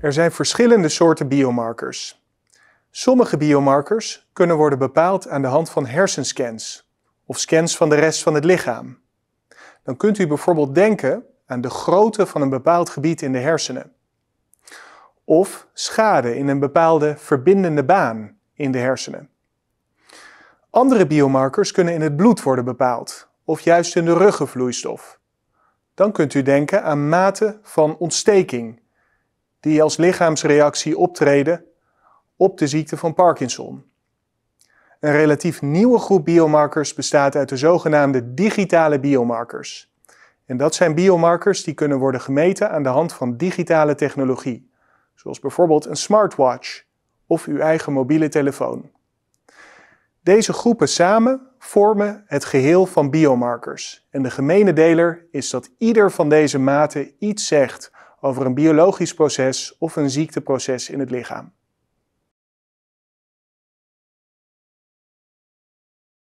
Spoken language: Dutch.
Er zijn verschillende soorten biomarkers. Sommige biomarkers kunnen worden bepaald aan de hand van hersenscans of scans van de rest van het lichaam. Dan kunt u bijvoorbeeld denken aan de grootte van een bepaald gebied in de hersenen. Of schade in een bepaalde verbindende baan in de hersenen. Andere biomarkers kunnen in het bloed worden bepaald, of juist in de ruggenvloeistof. Dan kunt u denken aan mate van ontsteking die als lichaamsreactie optreden op de ziekte van Parkinson. Een relatief nieuwe groep biomarkers bestaat uit de zogenaamde digitale biomarkers. En dat zijn biomarkers die kunnen worden gemeten aan de hand van digitale technologie, zoals bijvoorbeeld een smartwatch of uw eigen mobiele telefoon. Deze groepen samen vormen het geheel van biomarkers. En de gemene deler is dat ieder van deze maten iets zegt over een biologisch proces of een ziekteproces in het lichaam.